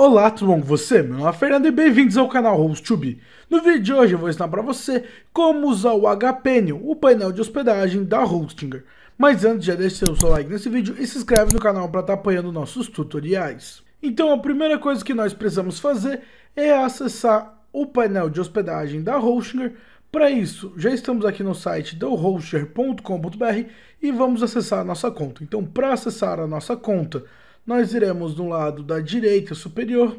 Olá, tudo bom com você? Meu nome é Fernando e bem-vindos ao canal host No vídeo de hoje eu vou ensinar para você como usar o HPN, o painel de hospedagem da Hostinger. Mas antes já deixe seu, seu like nesse vídeo e se inscreve no canal para estar tá apoiando nossos tutoriais. Então a primeira coisa que nós precisamos fazer é acessar o painel de hospedagem da Hostinger. Para isso, já estamos aqui no site do hoster.com.br e vamos acessar a nossa conta. Então para acessar a nossa conta, nós iremos no lado da direita superior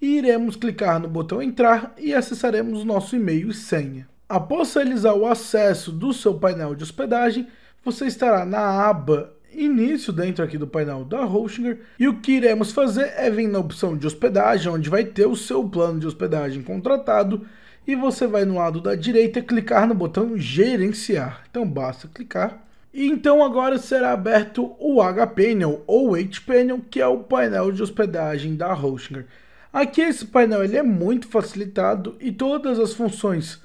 e iremos clicar no botão entrar e acessaremos nosso e-mail e senha. Após realizar o acesso do seu painel de hospedagem, você estará na aba início dentro aqui do painel da Hostinger e o que iremos fazer é vir na opção de hospedagem, onde vai ter o seu plano de hospedagem contratado e você vai no lado da direita clicar no botão gerenciar. Então basta clicar então agora será aberto o Panel ou Panel que é o painel de hospedagem da Hostinger. Aqui esse painel ele é muito facilitado e todas as funções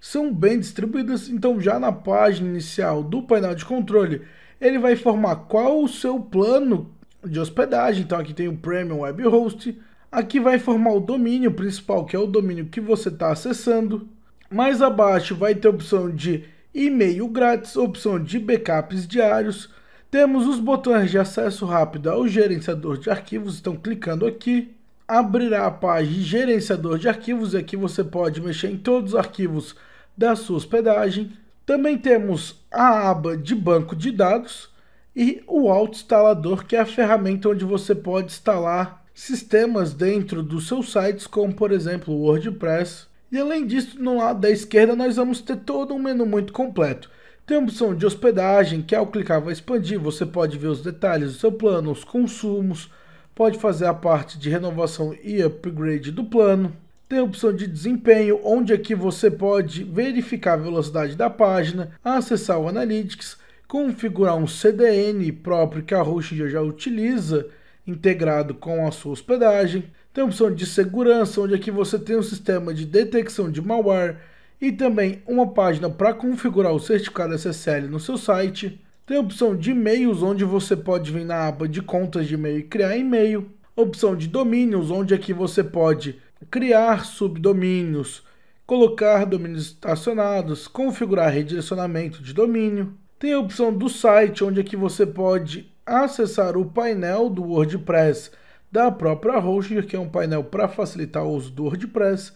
são bem distribuídas, então já na página inicial do painel de controle, ele vai informar qual o seu plano de hospedagem, então aqui tem o Premium Web Host, aqui vai informar o domínio principal, que é o domínio que você está acessando, mais abaixo vai ter a opção de e-mail grátis, opção de backups diários. Temos os botões de acesso rápido ao gerenciador de arquivos, então clicando aqui, abrirá a página gerenciador de arquivos, é e aqui você pode mexer em todos os arquivos da sua hospedagem. Também temos a aba de banco de dados e o auto-instalador, que é a ferramenta onde você pode instalar sistemas dentro dos seus sites, como por exemplo o WordPress e além disso, no lado da esquerda nós vamos ter todo um menu muito completo. Tem a opção de hospedagem, que ao clicar vai expandir, você pode ver os detalhes do seu plano, os consumos, pode fazer a parte de renovação e upgrade do plano. Tem a opção de desempenho, onde aqui você pode verificar a velocidade da página, acessar o Analytics, configurar um CDN próprio que a Roche já utiliza, integrado com a sua hospedagem. Tem a opção de segurança, onde aqui você tem um sistema de detecção de malware e também uma página para configurar o certificado SSL no seu site. Tem a opção de e-mails, onde você pode vir na aba de contas de e-mail e criar e-mail. Opção de domínios, onde aqui você pode criar subdomínios, colocar domínios estacionados, configurar redirecionamento de domínio. Tem a opção do site, onde aqui você pode acessar o painel do WordPress da própria Hoster, que é um painel para facilitar o uso do WordPress.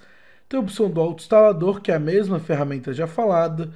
Tem a opção do auto-instalador, que é a mesma ferramenta já falada.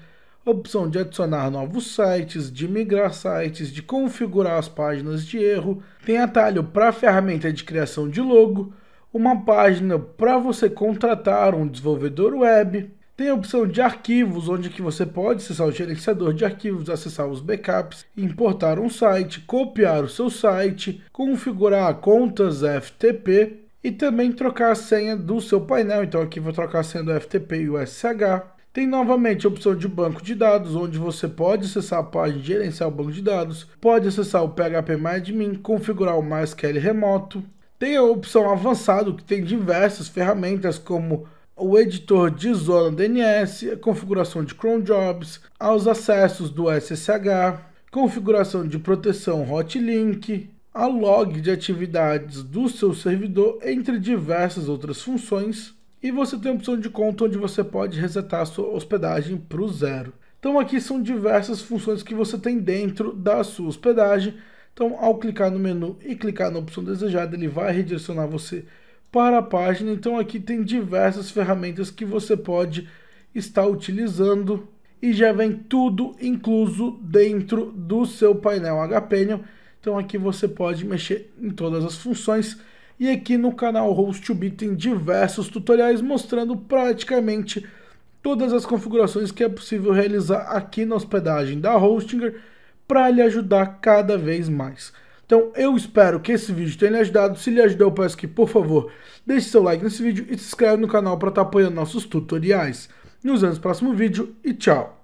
A opção de adicionar novos sites, de migrar sites, de configurar as páginas de erro. Tem atalho para a ferramenta de criação de logo. Uma página para você contratar um desenvolvedor web tem a opção de arquivos, onde que você pode acessar o gerenciador de arquivos, acessar os backups, importar um site, copiar o seu site, configurar contas FTP e também trocar a senha do seu painel. Então aqui vou trocar a senha do FTP e o SSH. Tem novamente a opção de banco de dados, onde você pode acessar a página gerenciar o banco de dados, pode acessar o PHPMyAdmin, configurar o MySQL remoto. Tem a opção avançado, que tem diversas ferramentas como o editor de zona DNS, a configuração de cron jobs, aos acessos do SSH, configuração de proteção hotlink, a log de atividades do seu servidor, entre diversas outras funções. E você tem a opção de conta onde você pode resetar a sua hospedagem para o zero. Então aqui são diversas funções que você tem dentro da sua hospedagem. Então ao clicar no menu e clicar na opção desejada, ele vai redirecionar você para a página. Então aqui tem diversas ferramentas que você pode estar utilizando e já vem tudo incluso dentro do seu painel HPN. Então aqui você pode mexer em todas as funções. E aqui no canal Host2Bit tem diversos tutoriais mostrando praticamente todas as configurações que é possível realizar aqui na hospedagem da Hostinger para lhe ajudar cada vez mais. Então eu espero que esse vídeo tenha lhe ajudado. Se lhe ajudou, eu peço que, por favor, deixe seu like nesse vídeo e se inscreve no canal para estar tá apoiando nossos tutoriais. Nos vemos no próximo vídeo e tchau!